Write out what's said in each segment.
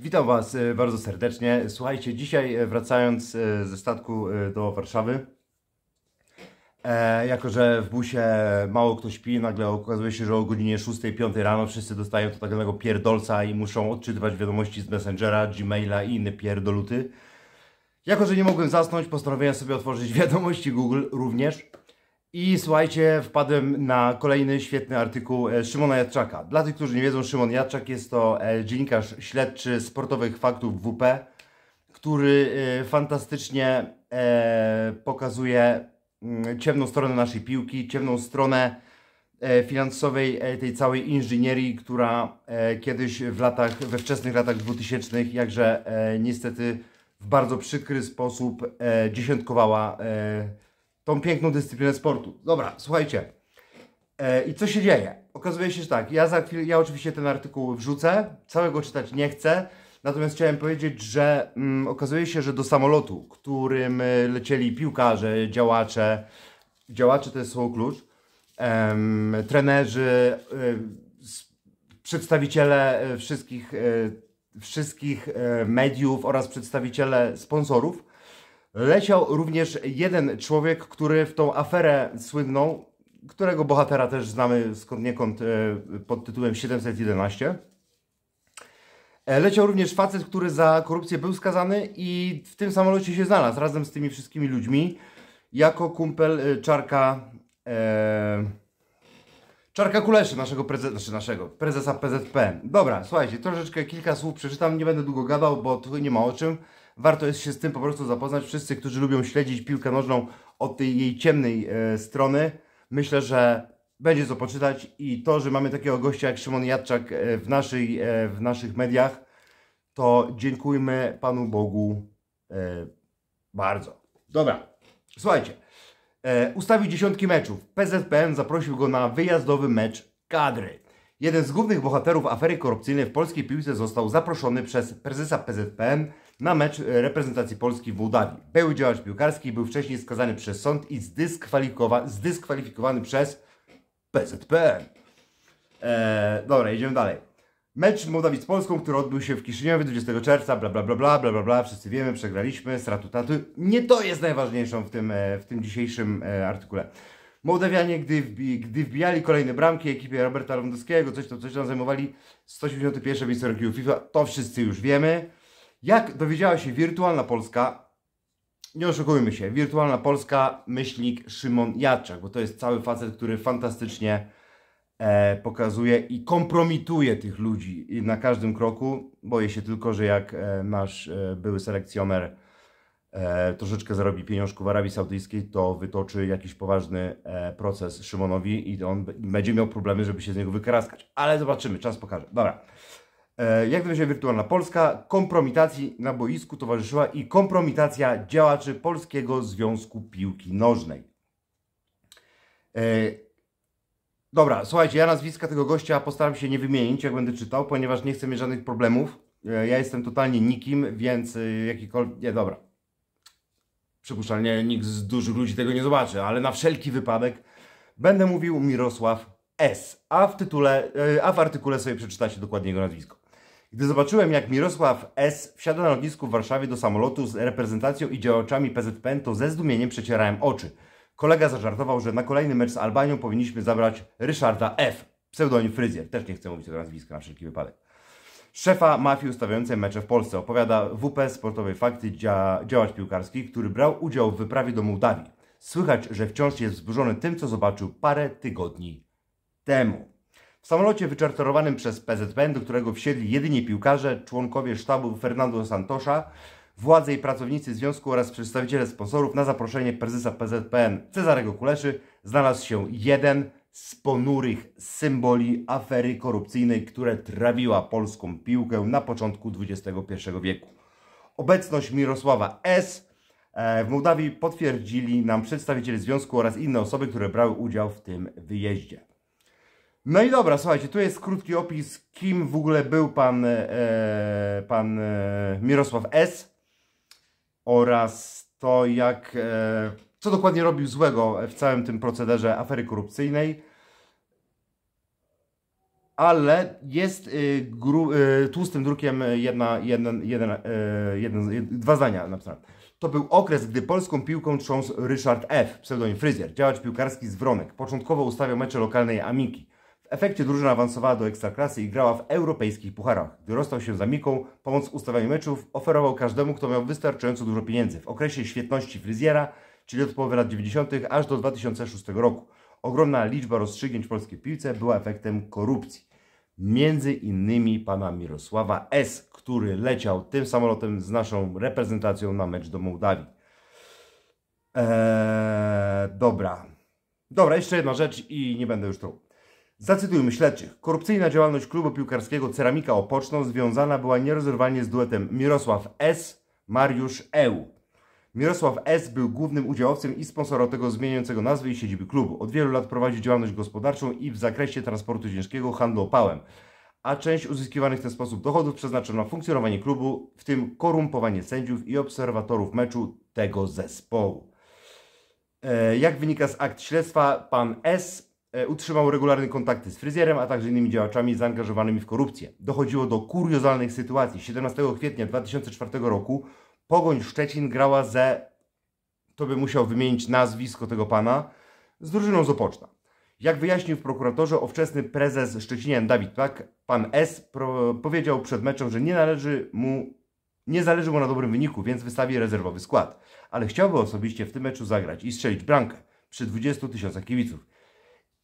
Witam Was e, bardzo serdecznie. Słuchajcie, dzisiaj e, wracając e, ze statku do Warszawy, jako że w busie mało kto śpi, nagle okazuje się, że o godzinie 6-5 rano wszyscy dostają to takiego pierdolca i muszą odczytywać wiadomości z Messengera, Gmaila i inne pierdoluty. Jako, że nie mogłem zasnąć, postanowiłem sobie otworzyć wiadomości Google również i słuchajcie, wpadłem na kolejny świetny artykuł e, Szymona Jadczaka. Dla tych, którzy nie wiedzą, Szymon Jadczak jest to e, dziennikarz śledczy sportowych faktów WP, który e, fantastycznie pokazuje mm, ciemną stronę naszej piłki, ciemną stronę finansowej tej całej inżynierii, która kiedyś w latach, we wczesnych latach 2000 jakże niestety w bardzo przykry sposób dziesiątkowała tą piękną dyscyplinę sportu. Dobra, słuchajcie. E, I co się dzieje? Okazuje się, że tak, ja za chwilę, ja oczywiście ten artykuł wrzucę, całego czytać nie chcę, natomiast chciałem powiedzieć, że mm, okazuje się, że do samolotu, którym e, lecieli piłkarze, działacze, działacze to jest słowo klucz, em, trenerzy, e, s, przedstawiciele e, wszystkich, wszystkich mediów oraz przedstawiciele sponsorów, Leciał również jeden człowiek, który w tą aferę słynną, którego bohatera też znamy skądniekąd e, pod tytułem 711, e, Leciał również facet, który za korupcję był skazany i w tym samolocie się znalazł razem z tymi wszystkimi ludźmi jako kumpel e, Czarka e, Czarka Kuleszy, naszego, prezes, znaczy naszego prezesa PZP. Dobra, słuchajcie, troszeczkę kilka słów przeczytam, nie będę długo gadał, bo tu nie ma o czym. Warto jest się z tym po prostu zapoznać. Wszyscy, którzy lubią śledzić piłkę nożną od tej jej ciemnej e, strony, myślę, że będzie co poczytać i to, że mamy takiego gościa jak Szymon Jadczak e, w, naszej, e, w naszych mediach, to dziękujmy Panu Bogu e, bardzo. Dobra, słuchajcie. E, Ustawił dziesiątki meczów. PZPN zaprosił go na wyjazdowy mecz kadry. Jeden z głównych bohaterów afery korupcyjnej w polskiej piłce został zaproszony przez prezesa PZPN na mecz e, reprezentacji Polski w Bułgarii. Był działacz piłkarski, był wcześniej skazany przez sąd i zdyskwalifikowa zdyskwalifikowany przez PZPN. Eee, dobra, idziemy dalej. Mecz Mołdawii z Polską, który odbył się w Kiszyniowie 20 czerwca, bla bla bla bla bla bla, bla wszyscy wiemy, przegraliśmy, stratu tatu. Nie to jest najważniejszą w tym, e, w tym dzisiejszym e, artykule. Mołdawianie, gdy, wbi gdy wbijali kolejne bramki ekipie Roberta Lewandowskiego, coś tam, coś tam zajmowali 181 miejsce roku FIFA, to wszyscy już wiemy. Jak dowiedziała się Wirtualna Polska, nie oszukujmy się, Wirtualna Polska, myślnik Szymon Jadczak, bo to jest cały facet, który fantastycznie e, pokazuje i kompromituje tych ludzi I na każdym kroku. Boję się tylko, że jak e, nasz e, były selekcjoner e, troszeczkę zarobi pieniążku w Arabii Saudyjskiej, to wytoczy jakiś poważny e, proces Szymonowi i on będzie miał problemy, żeby się z niego wykaraskać. Ale zobaczymy, czas pokaże. Dobra. E, jak wygląda Wirtualna Polska, kompromitacji na boisku towarzyszyła i kompromitacja działaczy Polskiego Związku Piłki Nożnej. E, dobra, słuchajcie, ja nazwiska tego gościa postaram się nie wymienić, jak będę czytał, ponieważ nie chcę mieć żadnych problemów. E, ja jestem totalnie nikim, więc jakikolwiek... Nie, dobra. Przypuszczalnie nikt z dużych ludzi tego nie zobaczy, ale na wszelki wypadek będę mówił Mirosław S. A w tytule, a w artykule sobie przeczytacie dokładnie jego nazwisko. Gdy zobaczyłem, jak Mirosław S. wsiada na lotnisku w Warszawie do samolotu z reprezentacją i działaczami PZPN, to ze zdumieniem przecierałem oczy. Kolega zażartował, że na kolejny mecz z Albanią powinniśmy zabrać Ryszarda F., pseudonim fryzjer. Też nie chcę mówić tego nazwiska na wszelki wypadek. Szefa mafii ustawiającej mecze w Polsce opowiada WP Sportowej Fakty dzia działacz piłkarski, który brał udział w wyprawie do Mołdawii. Słychać, że wciąż jest wzburzony tym, co zobaczył parę tygodni temu. W samolocie wyczarterowanym przez PZPN, do którego wsiedli jedynie piłkarze, członkowie sztabu Fernando Santosza, władze i pracownicy związku oraz przedstawiciele sponsorów na zaproszenie prezesa PZPN Cezarego Kuleszy znalazł się jeden z ponurych symboli afery korupcyjnej, które trawiła polską piłkę na początku XXI wieku. Obecność Mirosława S. E, w Mołdawii potwierdzili nam przedstawiciele związku oraz inne osoby, które brały udział w tym wyjeździe. No i dobra, słuchajcie, tu jest krótki opis, kim w ogóle był pan, e, pan e, Mirosław S. oraz to, jak, e, co dokładnie robił złego w całym tym procederze afery korupcyjnej. Ale jest e, gru, e, tłustym drukiem jedna, jeden, jedna, jedna, e, dwa zdania napisane. To był okres, gdy polską piłką trząsł Ryszard F., pseudonim Fryzjer, działacz piłkarski z Wronek. Początkowo ustawiał mecze lokalnej Amiki. W efekcie drużyna awansowała do Ekstraklasy i grała w europejskich pucharach. Gdy rozstał się z Amiką, pomoc w ustawianiu meczów oferował każdemu, kto miał wystarczająco dużo pieniędzy. W okresie świetności fryzjera, czyli od połowy lat 90. aż do 2006 roku. Ogromna liczba rozstrzygnięć w polskiej piłce była efektem korupcji. Między innymi pana Mirosława S., który leciał tym samolotem z naszą reprezentacją na mecz do Mołdawii. Eee, dobra. Dobra, jeszcze jedna rzecz i nie będę już truł. Zacytujmy śledczych. Korupcyjna działalność klubu piłkarskiego Ceramika Opoczną związana była nierozerwalnie z duetem Mirosław S. Mariusz Eł. Mirosław S. był głównym udziałowcem i sponsorem tego zmieniającego nazwy i siedziby klubu. Od wielu lat prowadzi działalność gospodarczą i w zakresie transportu ciężkiego handlu opałem, a część uzyskiwanych w ten sposób dochodów przeznaczono na funkcjonowanie klubu, w tym korumpowanie sędziów i obserwatorów meczu tego zespołu. E, jak wynika z akt śledztwa, pan S E, utrzymał regularne kontakty z fryzjerem, a także innymi działaczami zaangażowanymi w korupcję. Dochodziło do kuriozalnych sytuacji. 17 kwietnia 2004 roku Pogoń Szczecin grała ze, to by musiał wymienić nazwisko tego pana, z drużyną z Opoczna. Jak wyjaśnił w prokuratorze ówczesny prezes Szczecinian Dawid Pak, pan S. powiedział przed meczem, że nie należy mu, nie zależy mu na dobrym wyniku, więc wystawi rezerwowy skład. Ale chciałby osobiście w tym meczu zagrać i strzelić bramkę przy 20 tysiącach kibiców.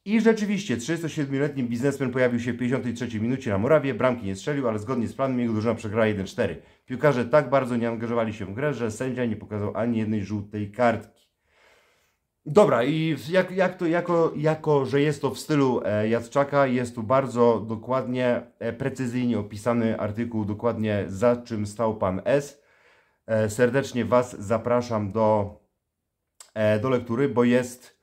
I rzeczywiście 37-letni biznesmen pojawił się w 53 minucie na murawie, bramki nie strzelił, ale zgodnie z planem jego drużyna przegrała 1-4. Piłkarze tak bardzo nie angażowali się w grę, że sędzia nie pokazał ani jednej żółtej kartki. Dobra, i jak, jak to, jako, jako, że jest to w stylu e, Jadczaka, jest tu bardzo dokładnie, e, precyzyjnie opisany artykuł, dokładnie za czym stał pan S. E, serdecznie Was zapraszam do, e, do lektury, bo jest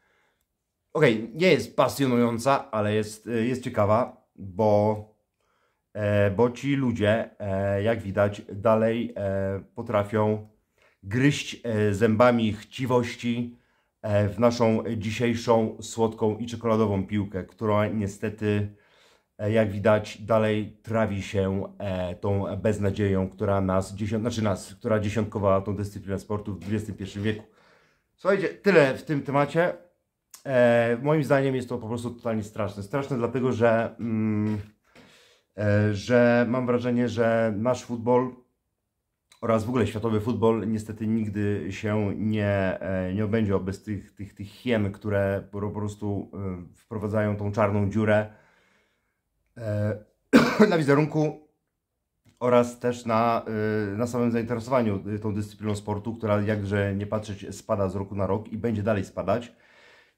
Okej, okay, nie jest pasjonująca, ale jest, e, jest ciekawa, bo, e, bo ci ludzie, e, jak widać, dalej e, potrafią gryźć e, zębami chciwości e, w naszą dzisiejszą słodką i czekoladową piłkę, która niestety, jak widać, dalej trawi się tą beznadzieją, która nas, dziesiąt, znaczy nas, która dziesiątkowała tą dyscyplinę sportu w XXI wieku. Słuchajcie, tyle w tym temacie. E, moim zdaniem jest to po prostu totalnie straszne. Straszne dlatego, że, mm, e, że mam wrażenie, że nasz futbol oraz w ogóle światowy futbol niestety nigdy się nie, e, nie obędzie bez tych, tych, tych hiem, które po prostu e, wprowadzają tą czarną dziurę e, na wizerunku oraz też na, na samym zainteresowaniu tą dyscypliną sportu, która jakże nie patrzeć spada z roku na rok i będzie dalej spadać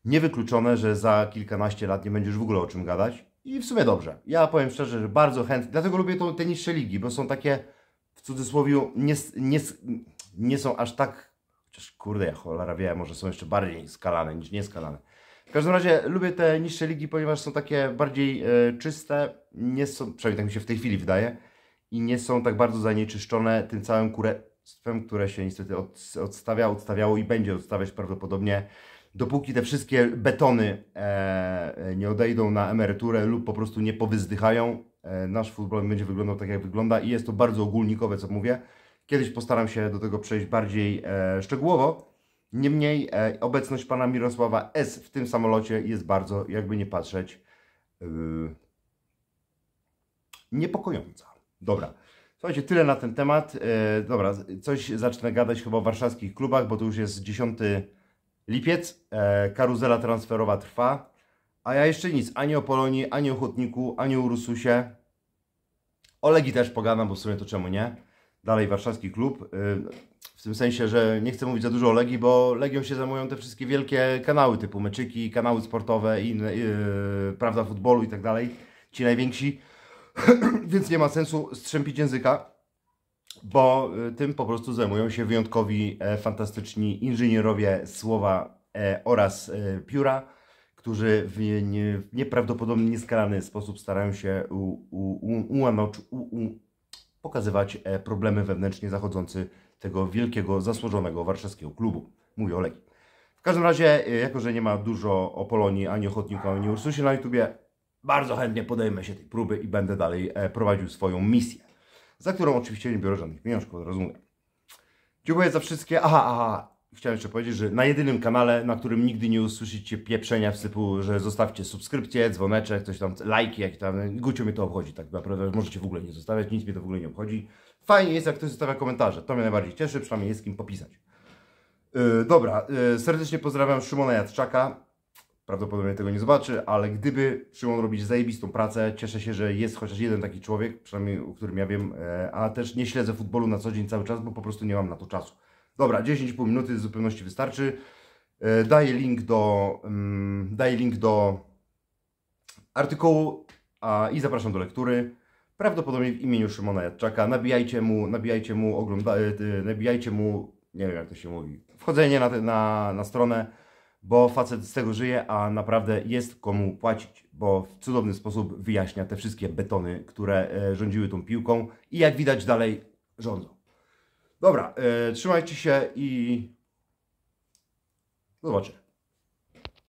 niewykluczone, że za kilkanaście lat nie będziesz w ogóle o czym gadać. I w sumie dobrze. Ja powiem szczerze, że bardzo chętnie, dlatego lubię to, te niższe ligi, bo są takie w cudzysłowie nie, nie, nie są aż tak, chociaż kurde, ja cholera wie, może są jeszcze bardziej skalane niż nieskalane. W każdym razie lubię te niższe ligi, ponieważ są takie bardziej e, czyste, nie są, przynajmniej tak mi się w tej chwili wydaje, i nie są tak bardzo zanieczyszczone tym całym kurestwem, które się niestety od, odstawia, odstawiało i będzie odstawiać prawdopodobnie dopóki te wszystkie betony e, e, nie odejdą na emeryturę lub po prostu nie powyzdychają, e, nasz futbol będzie wyglądał tak, jak wygląda i jest to bardzo ogólnikowe, co mówię. Kiedyś postaram się do tego przejść bardziej e, szczegółowo. Niemniej e, obecność pana Mirosława S. w tym samolocie jest bardzo, jakby nie patrzeć, e, niepokojąca. Dobra. Słuchajcie, tyle na ten temat. E, dobra, coś zacznę gadać chyba o warszawskich klubach, bo to już jest dziesiąty Lipiec, e, karuzela transferowa trwa, a ja jeszcze nic, ani o Polonii, ani o Ochotniku, ani o Rususie. O Legii też pogadam, bo w sumie to czemu nie. Dalej warszawski klub, y, w tym sensie, że nie chcę mówić za dużo o Legii, bo Legią się zajmują te wszystkie wielkie kanały typu meczyki, kanały sportowe, i, y, prawda futbolu i tak dalej. Ci najwięksi, więc nie ma sensu strzępić języka bo y, tym po prostu zajmują się wyjątkowi, e, fantastyczni inżynierowie słowa e, oraz e, pióra, którzy w, nie, w nieprawdopodobnie nieskalany sposób starają się u, u, u, pokazywać problemy wewnętrznie zachodzące tego wielkiego, zasłużonego warszawskiego klubu. Mówię o Legii. W każdym razie, jako że nie ma dużo o Polonii, ani Ochotniku, ani Ursusie na YouTubie, bardzo chętnie podejmę się tej próby i będę dalej prowadził swoją misję za którą oczywiście nie biorę żadnych pieniążków, rozumiem. Dziękuję za wszystkie. Aha, aha, chciałem jeszcze powiedzieć, że na jedynym kanale, na którym nigdy nie usłyszycie pieprzenia w sypu, że zostawcie subskrypcję, dzwoneczek, coś tam, lajki, jak tam, Gucio mnie to obchodzi tak naprawdę, możecie w ogóle nie zostawiać, nic mnie to w ogóle nie obchodzi. Fajnie jest, jak ktoś zostawia komentarze, to mnie najbardziej cieszy, przynajmniej jest kim popisać. Yy, dobra, yy, serdecznie pozdrawiam Szymona Jadczaka, Prawdopodobnie tego nie zobaczy, ale gdyby Szymon robić zajebistą pracę, cieszę się, że jest chociaż jeden taki człowiek, przynajmniej o którym ja wiem, e, a też nie śledzę futbolu na co dzień cały czas, bo po prostu nie mam na to czasu. Dobra, 10,5 minuty w zupełności wystarczy. E, daję link do, mm, daję link do artykułu a, i zapraszam do lektury. Prawdopodobnie w imieniu Szymona Jadczaka. Nabijajcie mu, nabijajcie mu, ogląda, e, nabijajcie mu, nie wiem jak to się mówi, wchodzenie na, na, na stronę bo facet z tego żyje, a naprawdę jest komu płacić, bo w cudowny sposób wyjaśnia te wszystkie betony, które e, rządziły tą piłką i jak widać dalej rządzą. Dobra, e, trzymajcie się i zobaczę.